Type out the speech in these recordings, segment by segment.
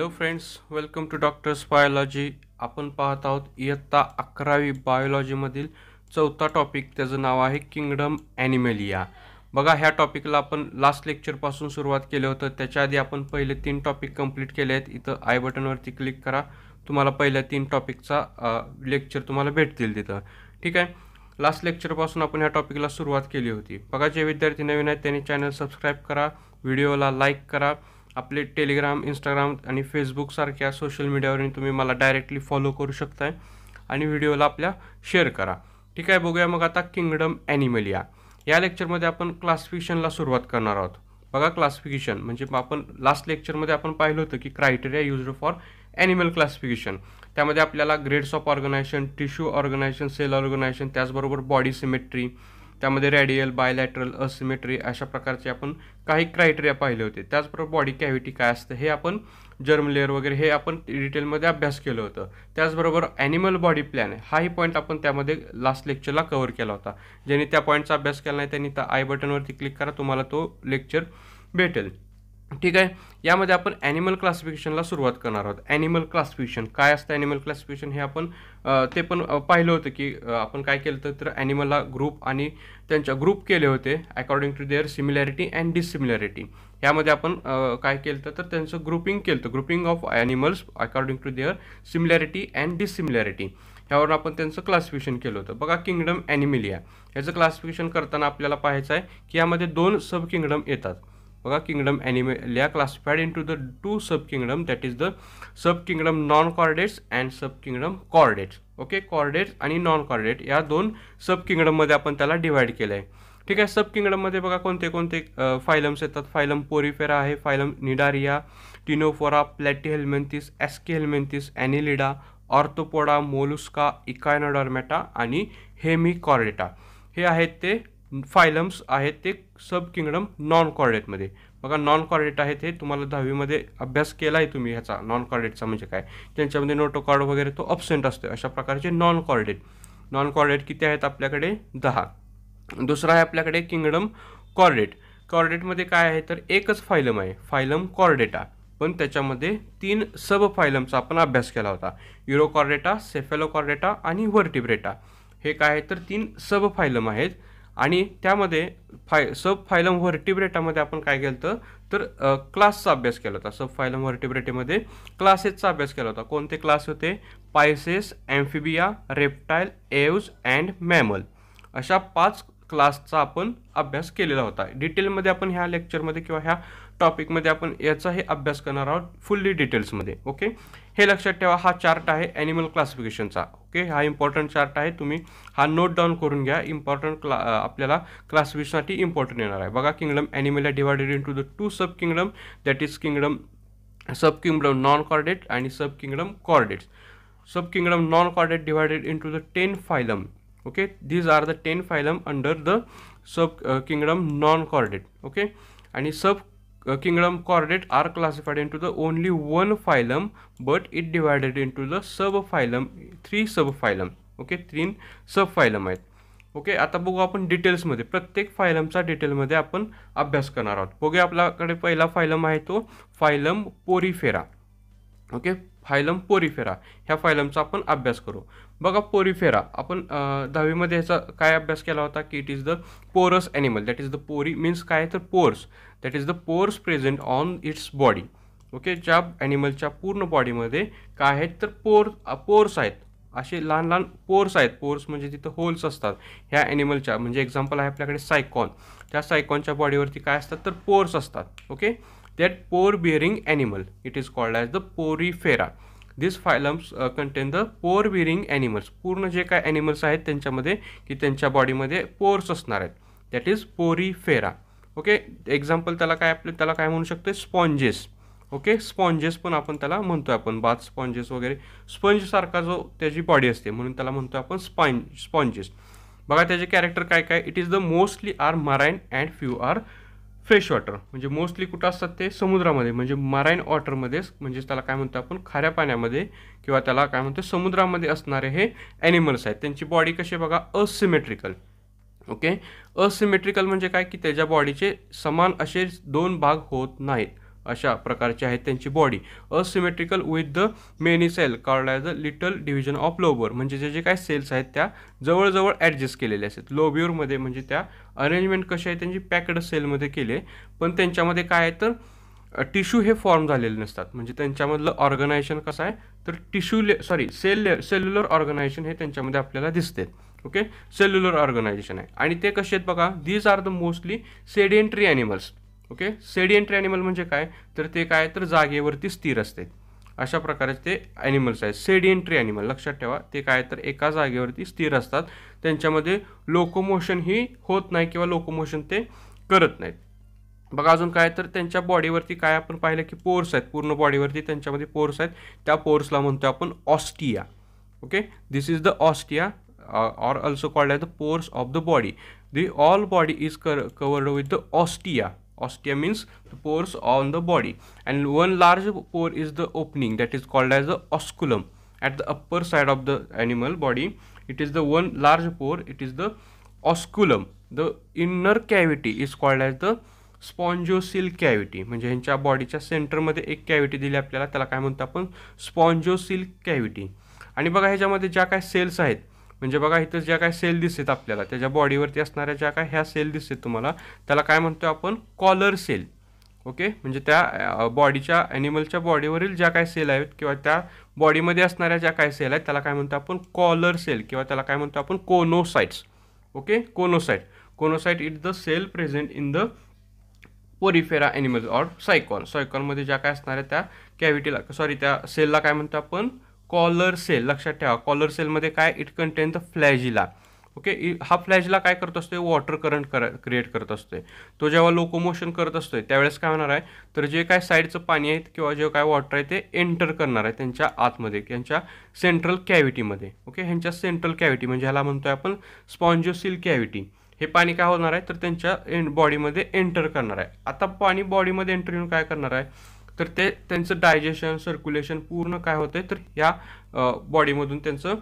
hello friends welcome to doctor's biology आपण पाहत आहोत इयत्ता अकरावी बायोलॉजीमधील चौथा टॉपिक त्याचं नाव आहे किंगडम ॲनिमेलिया बघा ह्या टॉपिकला आपण लास्ट लेक्चरपासून सुरुवात केलं होतं त्याच्या आधी आपण पहिले तीन टॉपिक कंप्लीट केले आहेत इथं आय बटनवरती क्लिक करा तुम्हाला पहिल्या तीन टॉपिकचा लेक्चर तुम्हाला भेटतील तिथं ठीक आहे लास्ट लेक्चरपासून आपण ह्या टॉपिकला सुरुवात केली होती बघा जे विद्यार्थी नवीन आहेत त्यांनी चॅनल सबस्क्राईब करा व्हिडिओला लाईक करा आपले टेलिग्राम इंस्टाग्राम आणि फेसबुकसारख्या सोशल मीडियावरून तुम्ही मला डायरेक्टली फॉलो करू शकताय आणि व्हिडिओला आपल्या शेअर करा ठीक आहे बघूया मग आता किंगडम ॲनिमल या या लेक्चरमध्ये आपण क्लासिफिकेशनला सुरुवात करणार आहोत बघा क्लासिफिकेशन म्हणजे आपण लास्ट लेक्चरमध्ये आपण पाहिलं होतं की criteria use for animal classification त्यामध्ये आपल्याला grades of organization tissue organization cell organization त्याचबरोबर बॉडी सिमेट्री त्यामध्ये रॅडियल बायलॅटरल असिमेट्री अशा प्रकारचे आपण काही क्रायटेरिया पाहिले होते त्याचबरोबर बॉडी कॅव्हिटी काय असतं हे आपण जर्म लेअर वगैरे हे आपण डिटेलमध्ये अभ्यास केलं होतं त्याचबरोबर ॲनिमल बॉडी प्लॅन हाही पॉईंट आपण त्यामध्ये लास्ट लेक्चरला कव्हर केला होता ज्यांनी त्या पॉईंटचा अभ्यास केला नाही त्यांनी त्या आय बटनवरती क्लिक करा तुम्हाला तो लेक्चर भेटेल ठीक आहे यामध्ये आपण ॲनिमल क्लासिफिकेशनला सुरुवात करणार आहोत ॲनिमल क्लासिफिकेशन काय असतं ॲनिमल क्लासिफिकेशन हे आपण ते पण पाहिलं होतं की आपण काय केलं तर ॲनिमलला ग्रुप आणि त्यांच्या ग्रुप केले होते according to their similarity and dissimilarity यामध्ये आपण काय केलं तर त्यांचं ग्रुपिंग केलं होतं grouping of animals according to their similarity and dissimilarity ह्यावरून आपण त्यांचं क्लासिफिकेशन केलं होतं बघा किंगडम ॲनिमिलिया ह्याचं क्लासिफिकेशन करताना आपल्याला पाहायचं आहे की यामध्ये दोन सब किंगडम येतात बघा किंगडम या classified into the two sub kingdom that is the sub kingdom non chordates and sub kingdom chordates okay chordates आणि नॉन कॉर्डेट या दोन सब किंगडममध्ये आपण त्याला डिवाईड केलं आहे ठीक आहे सब किंगडममध्ये बघा कोणते कोणते फायलम्स येतात फायलम पोरिफेरा आहे phylum cnidaria ctenophora platyhelminthes aschelminthes annelida arthropoda mollusca echinodermata आणि हेमी कॉर्डेटा हे आहेत ते फायलम्स आहेत ते सब किंगडम नॉन कॉर्डेटमध्ये बघा नॉन कॉर्डेट आहेत हे तुम्हाला दहावीमध्ये अभ्यास केला आहे तुम्ही ह्याचा नॉन कॉर्डेटचा म्हणजे काय त्यांच्यामध्ये नोटो कॉर्ड वगैरे तो अपसेंट असतो अशा प्रकारचे नॉन कॉर्डेट नॉन कॉर्डेट किती आहेत आपल्याकडे दहा दुसरा आहे आपल्याकडे किंगडम कॉर्डेट कॉर्डेटमध्ये काय आहे तर एकच फायलम आहे फायलम कॉर्डेटा पण त्याच्यामध्ये तीन सब फायलमचा आपण अभ्यास केला होता युरो कॉर्डेटा सेफेलो कॉर्डेटा आणि व्हर्टिब्रेटा हे काय आहे तर तीन सब फायलम आहेत आणि त्यामध्ये फाय सब फायलम व्हर्टिब्रेटामध्ये आपण काय केलं होतं तर क्लासचा अभ्यास केला होता सब फायलम व्हर्टिब्रेटीमध्ये क्लासेसचा अभ्यास केला होता कोणते क्लास होते pisces amphibia reptile aves and mammal अशा पाच क्लासचा आपण अभ्यास केलेला होता डिटेलमध्ये आपण ह्या लेक्चरमध्ये किंवा ह्या टॉपिकमध्ये आपण याचाही अभ्यास करणार आहोत फुल्ली डिटेल्समध्ये ओके हे लक्षात ठेवा हा चार्ट आहे ॲनिमल क्लासिफिकेशनचा ओके हा इम्पॉर्टंट चार्ट आहे तुम्ही हा नोट डाऊन करून घ्या इम्पॉर्टंट क्ला आपल्याला क्लासिफिकेशनसाठी इम्पॉर्टंट येणार आहे बघा किंगडम ॲनिमल आहे divided into the two sub kingdom that is kingdom sub kingdom non chordate आणि sub kingdom chordates sub kingdom non chordate divided into the ten phylum okay these are the ten phylum under the sub kingdom non chordate okay आणि sub kingdom uh, chordate kingdom chordate are classified into the only one phylum but it the sub phylum three sub phylum okay sub phylum आहेत okay आता बघू आपण डिटेल्समध्ये प्रत्येक फायलमचा डिटेलमध्ये आपण अभ्यास करणार आहोत बघूया आपल्याकडे पहिला फायलम आहे तो phylum porifera okay phylum porifera ह्या फायलमचा आपण अभ्यास करू बघा पोरिफेरा आपण दहावीमध्ये ह्याचा काय अभ्यास केला होता की it is the porous animal that is the pori means काय तर pores that is the pores present on its body okay ज्या ॲनिमलच्या पूर्ण बॉडीमध्ये काय आहेत तर पोर पोर्स आहेत असे लहान लहान पोर्स आहेत पोर्स म्हणजे तिथं होल्स असतात ह्या ॲनिमलच्या म्हणजे एक्झाम्पल आहे आपल्याकडे सायकॉन त्या सायकॉनच्या बॉडीवरती काय असतात तर पोर्स असतात okay that pore bearing animal it is called as the porifera this phylums contain the pore bearing animals पूर्ण जे काय ॲनिमल्स आहेत त्यांच्यामध्ये की त्यांच्या बॉडीमध्ये पोर्स असणार आहेत that is porifera okay example त्याला काय आपलं त्याला काय म्हणू शकतो स्पॉन्जेस ओके स्पॉन्जेस पण आपण त्याला म्हणतो आपण बाथ स्पॉन्जेस वगैरे स्पंजसारखा जो त्याची बॉडी असते म्हणून त्याला म्हणतो आपण स्पॉन्ज स्पॉन्जेस बघा त्याचे कॅरेक्टर काय काय it is the mostly are marine and few are fresh water म्हणजे मोस्टली कुठं असतात ते समुद्रामध्ये म्हणजे मराईन वॉटरमध्येच म्हणजेच त्याला काय म्हणतो आपण खाऱ्या पाण्यामध्ये किंवा त्याला काय म्हणतो समुद्रामध्ये असणारे हे ॲनिमल्स आहेत त्यांची बॉडी कशी बघा असिमेट्रिकल ओके असिमेट्रिकल म्हणजे काय की त्याच्या बॉडीचे समान असे दोन भाग होत नाहीत अशा प्रकारचे आहेत त्यांची body asymmetrical with the many cell called as a little division of labour म्हणजे जे जे काय सेल्स आहेत त्या जवळजवळ ॲडजस्ट केलेल्या असतात लोब्युअरमध्ये म्हणजे त्या अरेंजमेंट कशी आहे त्यांची पॅकड सेलमध्ये केले पण त्यांच्यामध्ये काय आहे तर टिश्यू हे फॉर्म झालेले नसतात म्हणजे त्यांच्यामधलं ऑर्गनायझेशन कसं आहे तर टिश्यू ले सॉरी सेल सेल्युलर ऑर्गनायझेशन हे त्यांच्यामध्ये आपल्याला दिसते ओके सेल्युलर ऑर्गनायझेशन आहे आणि ते कसे आहेत बघा these are the mostly sedentary animals okay sedentary animal म्हणजे काय तर ते काय तर जागेवरती स्थिर असते अशा प्रकारे ते ॲनिमल्स आहेत सेडियंट्री ॲनिमल लक्षात ठेवा ते काय तर एका जागेवरती स्थिर असतात त्यांच्यामध्ये लोकोमोशन ही होत नाही किंवा लोकोमोशन ते करत नाहीत बघा अजून काय तर त्यांच्या बॉडीवरती काय आपण पाहिलं की पोर्स आहेत पूर्ण बॉडीवरती त्यांच्यामध्ये पोर्स आहेत त्या पोर्सला म्हणतो आपण ostia okay this is the ostia or also called the pores of the body the all body is कर covered with the ostia ostia means the pores on the body and one large pore is the opening that is called as the osculum at the upper side of the animal body it is the one large pore it is the osculum the inner cavity is called as the spongocoel cavity म्हणजे ह्यांच्या बॉडीच्या सेंटरमध्ये एक cavity दिली आपल्याला त्याला काय म्हणतो आपण स्पॉन्जोसिल कॅव्हिटी आणि बघा ह्याच्यामध्ये ज्या काय सेल्स आहेत म्हणजे बघा इथं ज्या काय सेल दिसत आपल्याला त्याच्या बॉडीवरती असणाऱ्या ज्या काय ह्या सेल दिसत तुम्हाला त्याला काय म्हणतो आपण कॉलर सेल ओके म्हणजे त्या बॉडीच्या ॲनिमलच्या बॉडीवरील ज्या काय सेल आहेत किंवा त्या बॉडीमध्ये असणाऱ्या ज्या काय सेल आहेत त्याला काय म्हणतो आपण कॉलर सेल किंवा त्याला काय म्हणतो आपण choanocytes okay choanocyte choanocyte is the cell present in the porifera animal or sycon सायकॉनमध्ये ज्या काय असणाऱ्या त्या कॅव्हिटीला सॉरी त्या सेलला काय म्हणतो आपण कॉलर सेल लक्षात ठेवा कॉलर सेलमध्ये काय it contain the flagella okay हा फ्लॅजला काय करत असतो वॉटर करंट कर क्रिएट करत असतोय तो जेव्हा लोकोमोशन करत असतोय त्यावेळेस काय होणार आहे तर जे काय साईडचं पाणी आहे किंवा जे काय वॉटर आहे ते एंटर करणार आहे त्यांच्या आतमध्ये त्यांच्या सेंट्रल कॅव्हिटीमध्ये ओके ह्यांच्या सेंट्रल कॅव्हिटी म्हणजे ह्याला म्हणतोय आपण स्पॉन्जोसिल कॅव्हिटी हे पाणी काय होणार आहे तर त्यांच्या बॉडीमध्ये एंटर करणार आहे आता पाणी बॉडीमध्ये एंटर येऊन काय करणार आहे तर ते त्यांचं डायजेशन सर्क्युलेशन पूर्ण काय होतं तर ह्या बॉडीमधून त्यांचं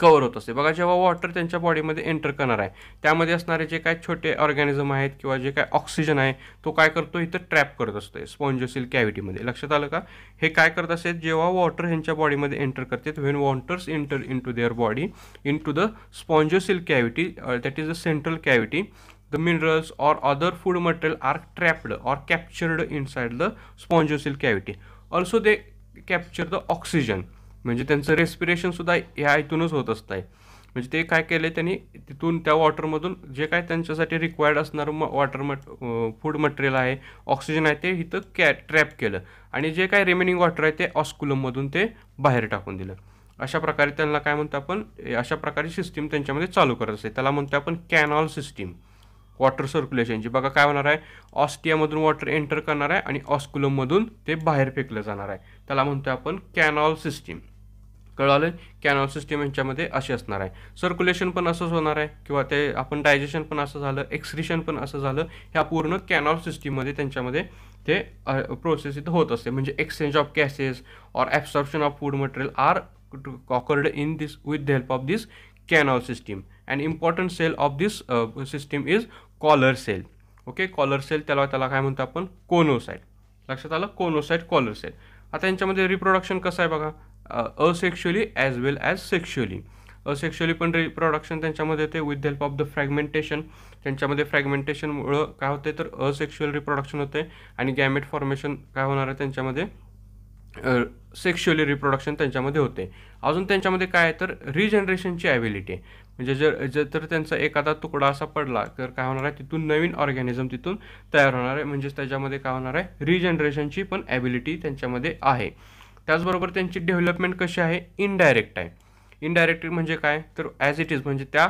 कवर होत असते बघा जेव्हा वॉटर त्यांच्या बॉडीमध्ये एंटर करणार आहे त्यामध्ये असणारे जे काय छोटे ऑर्गॅनिझम आहेत किंवा जे काय ऑक्सिजन आहे तो काय करतो इथं ट्रॅप करत असतो स्पॉन्जोसिल कॅव्हिटीमध्ये लक्षात आलं का हे काय करत असते जेव्हा वॉटर ह्यांच्या बॉडीमध्ये एंटर करते when waters enter into their body into the spongocoel cavity that is the central cavity the minerals or other food material are trapped or captured inside the spongiocell cavity also they capture the oxygen म्हणजे त्यांचं रेस्पिरेशनसुद्धा ह्या इथूनच होत असत आहे म्हणजे ते काय केले त्यांनी तिथून त्या वॉटरमधून जे काय त्यांच्यासाठी रिक्वायर्ड असणारं म वॉटर मट फूड मटेरियल आहे ऑक्सिजन आहे ते इथं कॅ ट्रॅप केलं आणि जे काय रिमेनिंग वॉटर आहे ते ऑस्कुलममधून ते बाहेर टाकून दिलं अशा प्रकारे त्यांना काय म्हणतो आपण अशा प्रकारे सिस्टीम त्यांच्यामध्ये चालू करत असते त्याला म्हणतो आपण कॅनॉल सिस्टीम वॉटर सर्क्युलेशनची बघा काय होणार आहे ऑस्टियामधून वॉटर एंटर करणार आहे आणि ऑस्कुलममधून ते बाहेर फेकलं जाणार आहे त्याला म्हणतो आपण कॅनॉल सिस्टीम कळालं कॅनॉल सिस्टीम यांच्यामध्ये असे असणार आहे सर्क्युलेशन पण असंच होणार आहे किंवा ते आपण डायजेशन पण असं झालं एक्सक्रिशन पण असं झालं ह्या पूर्ण कॅनॉल सिस्टीममध्ये त्यांच्यामध्ये ते प्रोसेस इथं होत असते म्हणजे exchange of gases or absorption of food material are occurred in this with the help of this canal system and important cell of this system is collar cell okay collar cell त्याला त्याला काय म्हणतो आपण कोनोसाईट लक्षात आलं कोनोसाईट collar sale आता यांच्यामध्ये reproduction कसं आहे बघा asexually as well as sexually asexually पण रिप्रोडक्शन त्यांच्यामध्ये येते with help of the fragmentation त्यांच्यामध्ये फ्रॅगमेंटेशनमुळं काय होते तर असेक्शुअल रिप्रोडक्शन होते आणि गॅमेट फॉर्मेशन काय होणार आहे त्यांच्यामध्ये सेक्शुअली रिप्रोडक्शन त्यांच्यामध्ये होते अजून त्यांच्यामध्ये काय आहे तर रिजनरेशनची ॲबिलिटी आहे म्हणजे जर जर तर त्यांचा एखादा तुकडा असा पडला तर काय होणार आहे तिथून नवीन ऑर्गॅनिझम तिथून तयार होणार आहे म्हणजेच त्याच्यामध्ये काय होणार आहे रिजनरेशनची पण ॲबिलिटी त्यांच्यामध्ये आहे त्याचबरोबर त्यांची डेव्हलपमेंट कशी आहे इनडायरेक्ट आहे इनडायरेक्ट म्हणजे काय तर ॲज इट इज म्हणजे त्या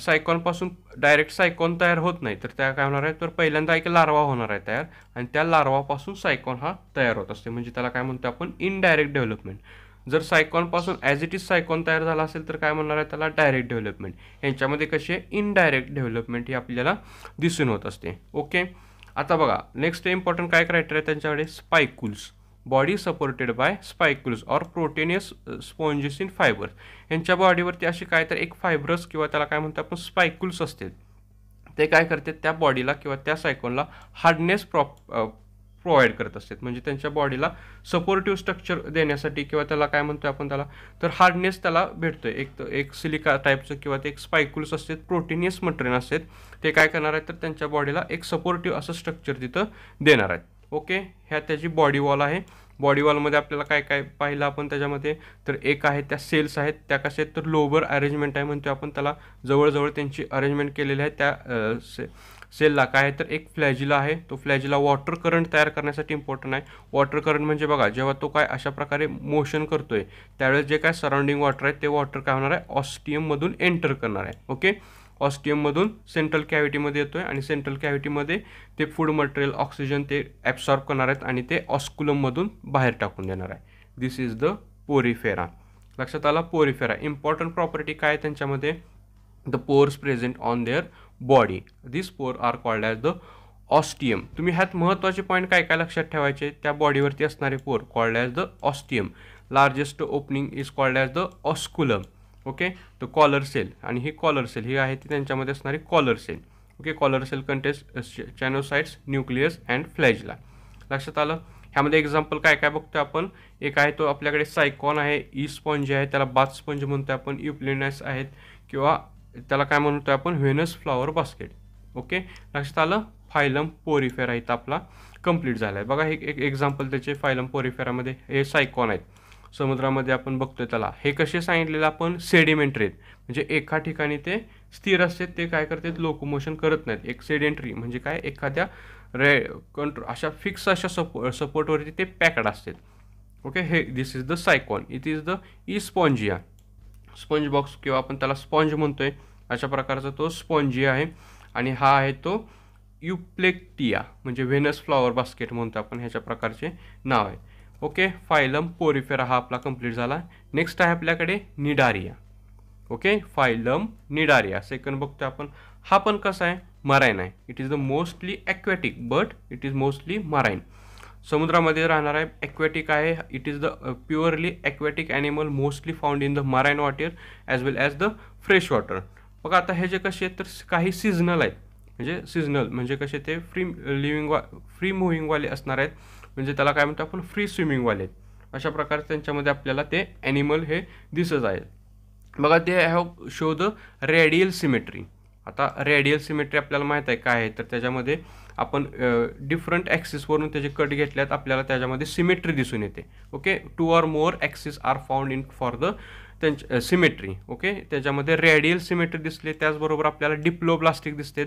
सायकॉनपासून डायरेक्ट सायकॉन तयार होत नाही तर त्या काय होणार आहे तर पहिल्यांदा एक लार्वा होणार आहे तयार आणि त्या लार्वापासून सायकॉन हा तयार होत असते म्हणजे त्याला काय म्हणतो आपण इनडायरेक्ट डेव्हलपमेंट जर सायकॉनपासून ॲज इट इज सायकॉन तयार झाला असेल तर काय म्हणणार आहे त्याला डायरेक्ट डेव्हलपमेंट यांच्यामध्ये कसे इनडायरेक्ट डेव्हलपमेंट ही आपल्याला दिसून होत असते ओके आता बघा नेक्स्ट इम्पॉर्टंट काय क्रायटेरिया त्यांच्याकडे spicules body supported by spicules or proteinaceous sponges in fibres यांच्या बॉडीवरती असे काय तर एक फायबरस किंवा त्याला काय म्हणतात आपण स्पायकुल्स असते ते काय करते त्या बॉडीला किंवा त्या सायकॉनला हार्डनेस प्रॉप प्रोव्हाइड करत असतात म्हणजे त्यांच्या बॉडीला सपोर्टिव्ह स्ट्रक्चर देण्यासाठी किंवा त्याला काय म्हणतो आपण त्याला तर हार्डनेस त्याला भेटतोय एक तर एक सिलिका टाईपचं किंवा ते एक स्पायकुल्स असतात प्रोटीनियस मटेरियल असतात ते काय करणार आहेत तर त्यांच्या बॉडीला एक सपोर्टिव्ह असं स्ट्रक्चर तिथं देणार आहेत ओके ह्या त्याची बॉडी वॉल आहे बॉडी वॉलमध्ये आपल्याला काय काय पाहिलं आपण त्याच्यामध्ये तर एक आहे त्या सेल्स आहेत त्या कशा आहेत तर लोवर अरेंजमेंट आहे म्हणतो आपण त्याला जवळजवळ त्यांची अरेंजमेंट केलेली आहे त्या से सेलला काय तर एक फ्लॅजिला आहे तो फ्लॅजिला वॉटर करंट तयार करण्यासाठी इम्पॉर्टंट आहे वॉटर करंट म्हणजे बघा जेव्हा तो काय अशा प्रकारे मोशन करतो आहे त्यावेळेस जे काय सराउंडिंग वॉटर आहे ते वॉटर काय होणार आहे ऑस्टियममधून एंटर करणार आहे ओके ऑस्टियममधून सेंट्रल कॅव्हिटीमध्ये येतो आहे आणि सेंट्रल कॅव्हिटीमध्ये ते फूड मटेरियल ऑक्सिजन ते ॲब्सॉर्ब करणार आहेत आणि ते ऑस्कुलममधून बाहेर टाकून देणार आहे दिस इज द पोरीफेरा लक्षात आला पोरीफेरा इम्पॉर्टंट प्रॉपर्टी काय त्यांच्यामध्ये the pores present on their body this pore are called as the ostium तुम्ही ह्यात महत्त्वाचे पॉईंट काय काय लक्षात ठेवायचे त्या बॉडीवरती असणारे pore called as the ostium largest opening is called as the osculum okay the collar cell आणि ही कॉलर सेल ही आहे ती त्यांच्यामध्ये असणारी collar cell okay collar cell contest choanocytes nucleus and flagella लक्षात आलं ह्यामध्ये एक्झाम्पल काय काय बघतो आपण एक आहे तो आपल्याकडे सायकॉन आहे ई स्पॉन्ज आहे त्याला बाथ स्पंज म्हणतो आपण युप्लेनस आहेत किंवा त्याला काय म्हणतो आपण व्हेनस फ्लॉवर बास्केट ओके लक्षात आलं फायलम पोरिफेरा इथं आपला कंप्लीट झाला आहे बघा हे एक एक्झाम्पल त्याचे फायलम पोरिफेरामध्ये हे सायकॉन आहेत समुद्रामध्ये आपण बघतोय त्याला हे कसे सांगितलेलं आपण सेडिमेंटरी म्हणजे एका ठिकाणी ते स्थिर असते ते काय करतात लोकोमोशन करत नाहीत एक सेडेंटरी म्हणजे काय एखाद्या रे कंट्रो अशा फिक्स अशा सपो सपोर्टवरती ते पॅकड असतात ओके हे this is the sycon it is the Euspongia sponge box किंवा आपण त्याला स्पॉन्ज म्हणतो आहे अशा प्रकारचा तो स्पॉन्जी आहे आणि हा आहे तो युप्लेक्टिया म्हणजे व्हेनस फ्लॉवर बास्केट म्हणतो आपण ह्याच्या प्रकारचे नाव आहे ओके फायलम पोरिफेरा हा आपला कंप्लीट झाला नेक्स्ट आहे आपल्याकडे Cnidaria okay phylum Cnidaria second बघतो आपण हा पण कसा आहे मराईन आहे it is the mostly aquatic but it is mostly marine समुद्रामध्ये राहणार आहे ॲक्वॅटिक आहे it is the purely aquatic animal mostly found in the marine water as well as the fresh water बघा आता हे जे कसे आहेत तर काही सीझनल आहेत म्हणजे सिजनल म्हणजे कसे ते फ्री लिव्हिंग uh, वा फ्री मुव्हिंगवाले असणार आहेत म्हणजे त्याला काय म्हणतो आपण फ्री स्विमिंगवाले आहेत अशा प्रकारे त्यांच्यामध्ये आपल्याला ते ॲनिमल हे दिसत आहेत बघा ते have show the radial symmetry आता रेडियल सिमेट्री आपल्याला माहीत आहे काय आहे तर त्याच्यामध्ये आपण डिफरंट ॲक्सिसवरून त्याचे कट घेतल्यात आपल्याला त्याच्यामध्ये सिमेट्री दिसून येते okay two or more axis are found in for the त्यांच्या सिमेट्री ओके त्याच्यामध्ये रॅडियल सिमेट्री दिसले त्याचबरोबर आपल्याला डिप्लोब्लास्टिक दिसते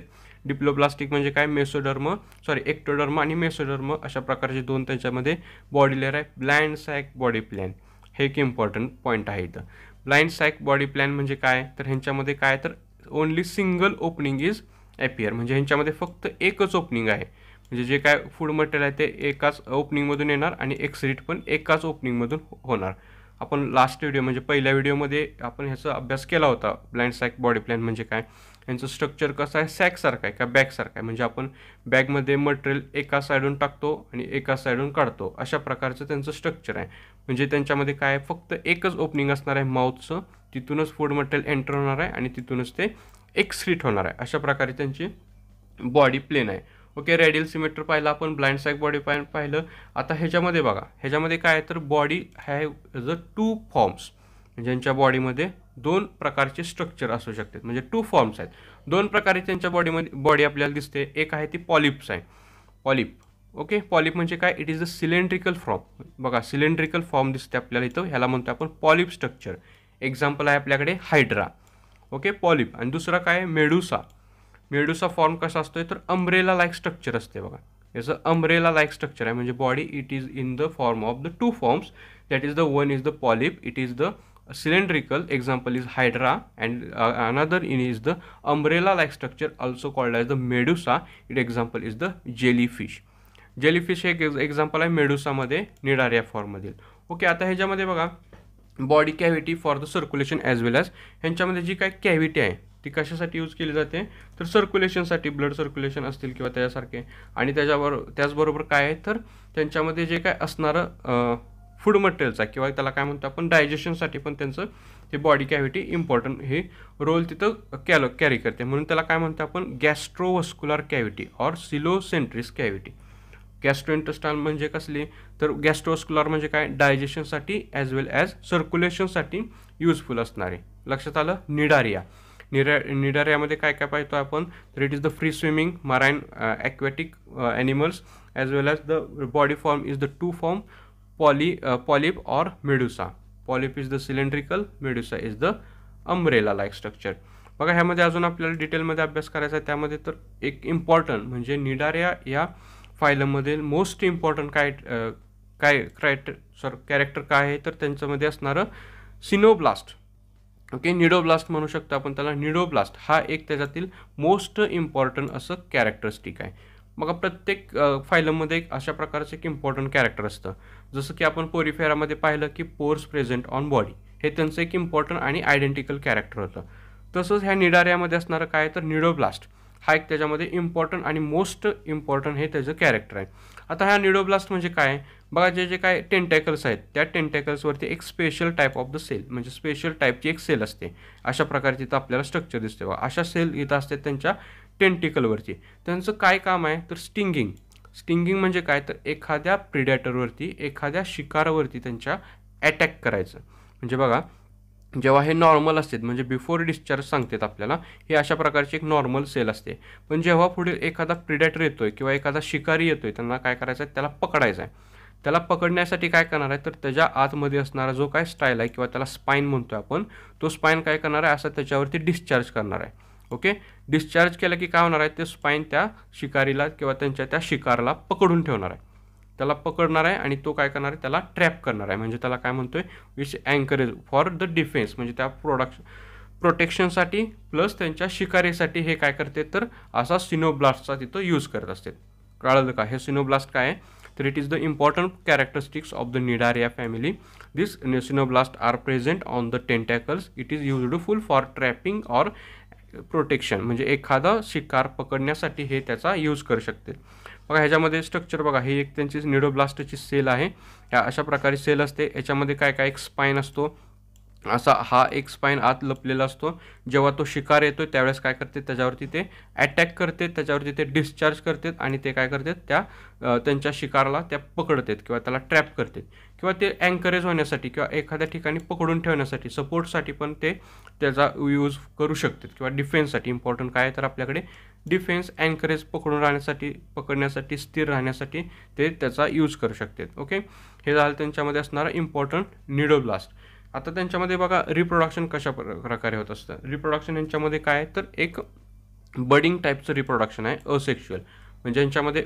डिप्लोब्लास्टिक म्हणजे काय मेसोडर्म सॉरी एक्टोडर्म आणि मेसोडर्म अशा प्रकारचे दोन त्याच्यामध्ये बॉडी लेअर आहे ब्लाइंड सॅक बॉडी प्लॅन हे एक इम्पॉर्टंट पॉईंट आहे इथं ब्लाइंड सॅक बॉडी प्लॅन म्हणजे काय तर ह्यांच्यामध्ये काय तर only single opening is appear म्हणजे ह्यांच्यामध्ये फक्त एकच ओपनिंग आहे म्हणजे जे काय फूड मटेरियल आहे ते एकाच ओपनिंगमधून येणार आणि एक्सिट पण एकाच ओपनिंगमधून हो- होणार आपण लास्ट व्हिडिओ म्हणजे पहिल्या व्हिडिओमध्ये आपण ह्याचा अभ्यास केला होता ब्लाइंड सॅक बॉडी प्लॅन म्हणजे काय ह्यांचं स्ट्रक्चर कसं आहे सॅकसारखं आहे का बॅगसारखं आहे म्हणजे आपण बॅगमध्ये मटेरियल एका साईडून टाकतो आणि एका साईडून काढतो अशा प्रकारचं त्यांचं स्ट्रक्चर आहे म्हणजे त्यांच्यामध्ये काय फक्त एकच ओपनिंग असणार आहे माउथचं तिथूनच फूड मटेरियल एंटर होणार आहे आणि तिथूनच ते एक्सक्रीट होणार आहे अशा प्रकारे त्यांची बॉडी प्लेन आहे ओके रेडियल सिमेटर पाहिलं आपण ब्लाइंड साईक बॉडी पाय पाहिलं आता ह्याच्यामध्ये बघा ह्याच्यामध्ये काय आहे तर body have the two forms ज्यांच्या बॉडीमध्ये दोन प्रकारचे स्ट्रक्चर असू शकतात म्हणजे टू फॉर्म्स आहेत दोन प्रकारे त्यांच्या बॉडीमध्ये बॉडी आपल्याला दिसते एक आहे ती पॉलिप्स आहे पॉलिप ओके पॉलिप म्हणजे काय it is a cylindrical form बघा सिलेंड्रिकल फॉर्म दिसते आपल्याला इथं ह्याला म्हणतो आपण पॉलिप स्ट्रक्चर एक्झाम्पल आहे आपल्याकडे हायड्रा ओके पॉलिप आणि दुसरा काय आहे मेडुसा मेडुसा फॉर्म कसा असतोय तर अम्ब्रेला लाईक स्ट्रक्चर असते बघा याचं अम्ब्रेला लाईक स्ट्रक्चर आहे म्हणजे body it is in the form of the two forms that is the one is the polyp it is the cylindrical example is hydra and another in is the umbrella like structure also called as the medusa it example is the jellyfish jellyfish हे एक example आहे मेडुसामध्ये निडाऱ्या फॉर्ममधील okay आता ह्याच्यामध्ये बघा body cavity for the circulation as well as ह्यांच्यामध्ये जी काय cavity आहे ती कशासाठी यूज केली जाते तर सर्क्युलेशनसाठी ब्लड सर्क्युलेशन असतील किंवा त्याच्यासारखे आणि त्याच्यावर त्याचबरोबर काय आहे तर त्यांच्यामध्ये जे काय असणारं फूड मटेरियलचा किंवा त्याला काय म्हणतो आपण डायजेशनसाठी पण त्यांचं ते बॉडी कॅव्हिटी इम्पॉर्टंट हे रोल तिथं कॅलो कॅरी करते म्हणून त्याला काय म्हणतात आपण gastrovascular cavity or coelenteric cavity gastro gastrointestinal म्हणजे कसले तर गॅस्ट्रोस्क्युलर म्हणजे काय डायजेशनसाठी ॲज वेल ॲज सर्क्युलेशनसाठी यूजफुल असणारे लक्षात आलं निडारिया निरा निडारियामध्ये काय काय पाहतो आपण तर it is the free swimming marine aquatic animals as well as the body form is the two form poly polyp or medusa polyp is the cylindrical medusa is the umbrella like structure बघा ह्यामध्ये अजून आपल्याला डिटेलमध्ये अभ्यास करायचा आहे त्यामध्ये तर एक इम्पॉर्टंट म्हणजे निडारिया या फायलमधील मोस्ट इम्पॉर्टंट काय काय क्रायट सॉरी कॅरेक्टर काय आहे तर त्यांच्यामध्ये असणारं सिनोब्लास्ट ओके निडोब्लास्ट म्हणू शकतो आपण त्याला निडोब्लास्ट हा एक त्याच्यातील मोस्ट इम्पॉर्टंट असं कॅरेक्टरिस्टिक आहे मग प्रत्येक फायलममध्ये एक अशा प्रकारचं एक इम्पॉर्टंट कॅरेक्टर असतं जसं की आपण पोरीफेरामध्ये पाहिलं की पोर्स प्रेझेंट ऑन बॉडी हे त्यांचं एक इम्पॉर्टंट आणि आयडेंटिकल कॅरेक्टर होतं तसंच ह्या निडाऱ्यामध्ये असणारं काय तर निडोब्लास्ट हा एक त्याच्यामध्ये इम्पॉर्टंट आणि मोस्ट इम्पॉर्टंट हे त्याचं कॅरेक्टर आहे आता ह्या निडोब्लास्ट म्हणजे काय बघा जे जे काय टेंटॅकल्स आहेत त्या टेंटॅकल्सवरती एक special type of the cell म्हणजे स्पेशल टाईपची एक सेल असते अशा प्रकारची तिथं आपल्याला स्ट्रक्चर दिसते बघा अशा सेल इथं असतात त्यांच्या टेंटिकलवरती त्यांचं काय काम आहे तर स्टिंगिंग स्टिंगिंग म्हणजे काय तर एखाद्या प्रिडॅटरवरती एखाद्या शिकारावरती त्यांच्या अटॅक करायचं म्हणजे बघा जेव्हा हे नॉर्मल असते म्हणजे बिफोर डिस्चार्ज सांगतात आपल्याला हे अशा प्रकारची एक नॉर्मल सेल असते पण जेव्हा पुढे एखादा प्रिडेटर येतोय किंवा एखादा शिकारी येतोय त्यांना काय करायचं आहे त्याला पकडायचं आहे त्याला पकडण्यासाठी काय करणार आहे तर त्याच्या आतमध्ये असणारा जो काय स्टाईल आहे किंवा त्याला स्पाईन म्हणतो आपण तो स्पाईन काय करणार आहे असा त्याच्यावरती डिस्चार्ज करणार आहे ओके डिस्चार्ज केलं की काय होणार आहे ते स्पाईन त्या शिकारीला किंवा त्यांच्या त्या शिकारला पकडून ठेवणार आहे त्याला पकडणार आहे आणि तो काय करणार आहे त्याला ट्रॅप करणार आहे म्हणजे त्याला काय म्हणतोय आहे which anchorage for the defence म्हणजे त्या प्रोडक्श प्रोटेक्शनसाठी प्लस त्यांच्या शिकारीसाठी हे काय करते तर असा सिनोब्लास्टचा तिथं यूज करत असते कळलं का हे सिनोब्लास्ट काय आहे तर it is the important characteristics of the Cnidaria family this cnidoblast are present on the tentacles it is useful for trapping or protection म्हणजे एखादा शिकार पकडण्यासाठी हे त्याचा यूज करू शकते बघा ह्याच्यामध्ये स्ट्रक्चर बघा ही एक त्यांची निडोब्लास्टची सेल आहे ह्या अशा प्रकारे सेल असते याच्यामध्ये काय काय एक स्पाईन असतो असा हा एक स्पाईन आत लपलेला असतो जेव्हा तो शिकार येतो त्यावेळेस काय करते त्याच्यावरती ते अटॅक करते त्याच्यावरती ते डिस्चार्ज करतात आणि ते काय करतात त्या त्यांच्या शिकारला त्या पकडतात किंवा त्याला ट्रॅप करतात किंवा ते अँकरेज होण्यासाठी किंवा एखाद्या ठिकाणी पकडून ठेवण्यासाठी सपोर्टसाठी पण ते त्याचा यूज करू शकतात किंवा डिफेन्ससाठी इम्पॉर्टंट काय तर आपल्याकडे डिफेन्स अँकरेज पकडून राहण्यासाठी पकडण्यासाठी स्थिर राहण्यासाठी ते त्याचा यूज करू शकते ओके हे झालं त्यांच्यामध्ये असणारा इम्पॉर्टंट निडोब्लास्ट आता त्यांच्यामध्ये बघा रिप्रोडक्शन कशा प्रकारे होत असतं रिप्रोडक्शन यांच्यामध्ये काय तर एक बडिंग टाईपचं रिप्रोडक्शन आहे असेक्शुअल म्हणजे यांच्यामध्ये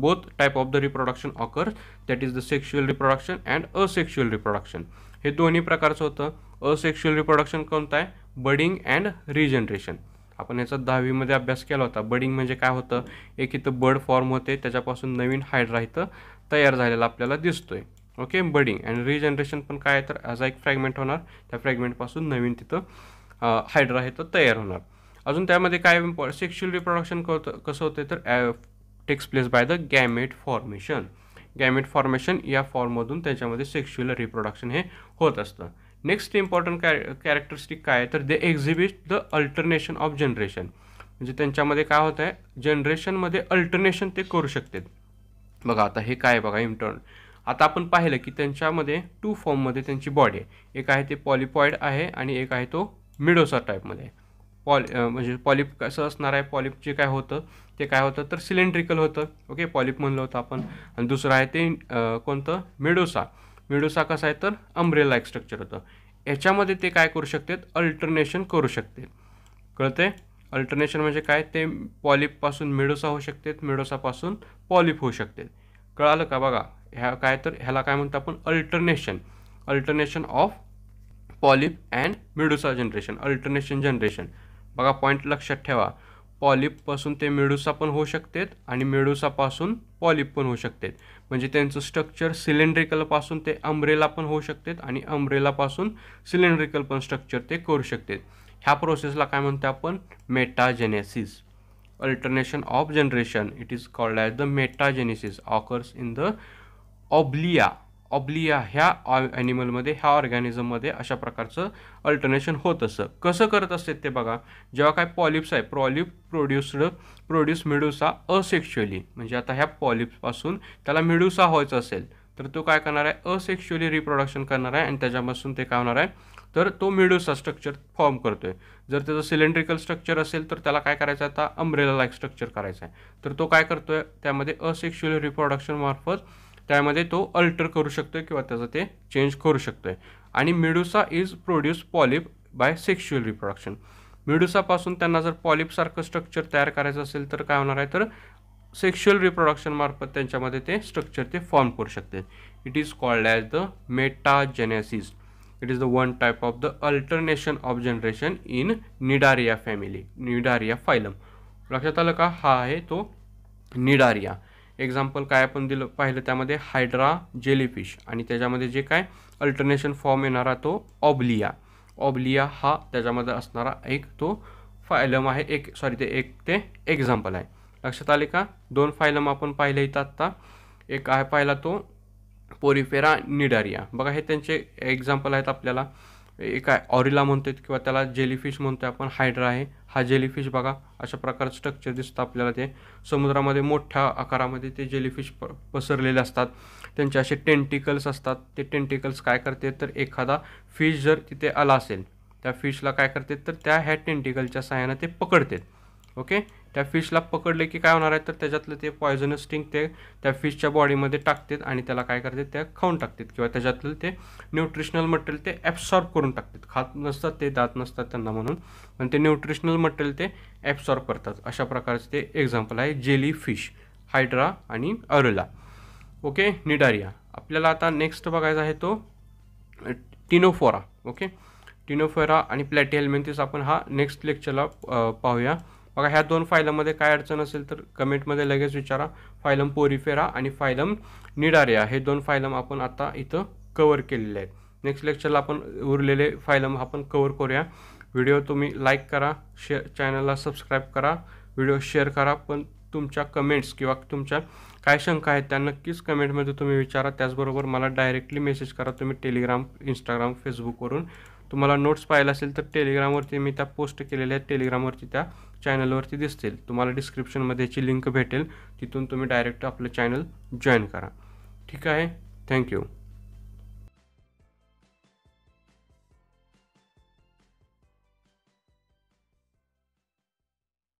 both type of the reproduction occur that is the sexual reproduction and asexual reproduction हे दोन्ही प्रकारचं होतं असेक्शुअल रिप्रोडक्शन कोणतं आहे बडिंग अँड रिजनरेशन आपण याचा दहावीमध्ये अभ्यास केला होता बडिंग म्हणजे काय होतं एक इथं बर्ड फॉर्म होते त्याच्यापासून नवीन हायड्रा इथं तयार झालेला आपल्याला दिसतोय ओके बडिंग अँड रिजनरेशन पण काय तर असा एक फ्रॅगमेंट होणार त्या फ्रॅगमेंटपासून नवीन तिथं हायड्रा हे तयार होणार अजून त्यामध्ये काय सेक्शुअल रिप्रोडक्शन करतं कसं होते तर takes place by the gamete formation gamete formation या फॉर्ममधून त्याच्यामध्ये सेक्शुअल रिप्रोडक्शन हे होत असतं नेक्स्ट इम्पॉर्टंट कॅ कॅरेक्टरिस्टिक काय आहे तर they exhibit the alternation of generation म्हणजे त्यांच्यामध्ये काय होतं आहे जनरेशनमध्ये अल्टरनेशन ते करू शकते बघा आता हे काय बघा इम्पॉर्टंट आता आपण पाहिलं की त्यांच्यामध्ये टू फॉर्ममध्ये त्यांची बॉडी आहे एक आहे ते पॉलिपॉइड आहे आणि एक आहे तो मिडोसा टाईपमध्ये पॉलि म्हणजे पॉलिप कसं असणार आहे पॉलिप जे काय होतं ते काय होतं तर सिलेंड्रिकल होतं ओके पॉलिप म्हणलं होतं आपण आणि दुसरं आहे ते कोणतं मिडोसा मिडोसा कसा आहे तर अम्ब्रेला एक स्ट्रक्चर होतं याच्यामध्ये ते काय करू शकते अल्टरनेशन करू शकते कळते अल्टरनेशन म्हणजे काय ते पॉलिपपासून मिडोसा होऊ शकतात मेडोसापासून पॉलिप होऊ शकते कळालं का बघा ह्या काय तर ह्याला काय म्हणतो आपण alternation alternation of polyp and medusa generation alternation generation बघा पॉईंट लक्षात ठेवा पॉलिपपासून ते मेडुसा पण होऊ शकतेत आणि मेडुसापासून पॉलिप पण होऊ शकतात म्हणजे त्यांचं स्ट्रक्चर सिलेंड्रिकलपासून ते अंब्रेला पण होऊ शकतात आणि अम्ब्रेलापासून सिलेंड्रिकल पण स्ट्रक्चर ते करू शकते ह्या प्रोसेसला काय म्हणतो आपण metagenesis alternation of generation it is called as the metagenesis occurs in the Obelia Obelia ह्या ॲनिमलमध्ये ह्या ऑर्गॅनिझममध्ये अशा प्रकारचं अल्टरनेशन होत असं कसं करत असते ते बघा जेव्हा काय पॉलिप्स आहे प्रॉलिप प्रोड्युस्ड प्रोड्यूस मिडुसा असेक्च्युअली म्हणजे आता ह्या पॉलिप्सपासून त्याला मिडुसा व्हायचं असेल तर तो काय करणार आहे असेक्च्युअली रिप्रोडक्शन करणार आहे आणि त्याच्यापासून ते काय होणार आहे तर तो मिडुसा स्ट्रक्चर फॉर्म करतो आहे जर त्याचं सिलेंड्रिकल स्ट्रक्चर असेल तर त्याला काय करायचं आहे आता अम्ब्रेला लाईक स्ट्रक्चर करायचं आहे तर तो काय करतो आहे त्यामध्ये असेक्च्युअल रिप्रोडक्शन मार्फत त्यामध्ये तो अल्टर करू शकतो किंवा त्याचं ते चेंज करू शकतो आहे आणि medusa is produce polyp by sexual reproduction मिडुसापासून त्यांना जर पॉलिपसारखं स्ट्रक्चर तयार करायचं असेल तर काय होणार आहे तर सेक्शुअल रिप्रोडक्शनमार्फत त्यांच्यामध्ये ते स्ट्रक्चर ते फॉर्म करू शकते it is called as the metagenesis it is the one type of the alternation of generation in Cnidaria family Cnidaria phylum लक्षात आलं का हा आहे तो निडारिया एक्झाम्पल काय आपण दिलं पाहिलं त्यामध्ये हायड्रा जेलीफिश आणि त्याच्यामध्ये जे काय अल्टरनेशन फॉर्म येणारा तो ऑबलिया ऑबलिया हा त्याच्यामध्ये असणारा एक तो फायलम आहे एक सॉरी ते एक ते एक्झाम्पल आहे लक्षात आले का दोन फायलम आपण पाहिले इथं आत्ता एक आहे पाहिला तो पोरिफेरा निडारिया बघा हे त्यांचे एक्झाम्पल आहेत आपल्याला एक ऑरिला म्हणतो किंवा त्याला जेलीफिश म्हणतोय आपण हायड्रा आहे हा जेलीफिश बघा अशा प्रकारचं स्ट्रक्चर दिसतं आपल्याला ते समुद्रामध्ये मोठ्या आकारामध्ये ते जेलीफिश प पसरलेले असतात त्यांचे असे टेंटिकल्स असतात ते टेंटिकल्स काय करते तर एखादा फिश जर तिथे आला असेल त्या फिशला काय करते तर त्या ह्या टेंटिकलच्या सहाय्यानं ते पकडतात ओके त्या फिशला पकडले की काय होणार आहे तर त्याच्यातलं ते पॉयझनस स्टिंग ते त्या फिशच्या बॉडीमध्ये टाकतात आणि त्याला काय करतात त्या खाऊन टाकतात किंवा त्याच्यातलं ते न्यूट्रिशनल मटेरियल ते ॲब्सॉर्ब करून टाकतात खात नसतात ते दात नसतात त्यांना म्हणून पण ते न्यूट्रिशनल मटेरियल ते ॲब्सॉर्ब करतात अशा प्रकारचे ते एक्झाम्पल आहे जेली फिश हायड्रा आणि अरुला ओके निडारिया आपल्याला आता नेक्स्ट बघायचा आहे तो टिनोफोरा ओके टिनोफोरा आणि प्लॅटी आपण हा नेक्स्ट लेक्चरला पाहूया बघा ह्या दोन फायलममध्ये काय अडचण असेल तर कमेंटमध्ये लगेच विचारा फायलम पोरिफेरा आणि फायलम निडारिया हे दोन फायलम आपण आता इथं कवर केलेले आहेत नेक्स्ट लेक्चरला आपण उरलेले फायलम आपण कवर करूया व्हिडिओ तुम्ही लाईक करा शे चॅनलला सबस्क्राईब करा व्हिडिओ शेअर करा पण तुमच्या कमेंट्स किंवा तुमच्या काय शंका आहेत त्या नक्कीच कमेंटमध्ये तुम्ही विचारा त्याचबरोबर मला डायरेक्टली मेसेज करा तुम्ही टेलिग्राम इंस्टाग्राम फेसबुकवरून तुम्हाला नोट्स पाहिला असेल तर टेलिग्रामवरती मी त्या पोस्ट केलेल्या आहेत टेलिग्रामवरती त्या चॅनलवरती दिसतील तुम्हाला डिस्क्रिप्शनमध्ये याची लिंक भेटेल तिथून तुम्ही डायरेक्ट आपलं चॅनल जॉईन करा ठीक आहे थँक्यू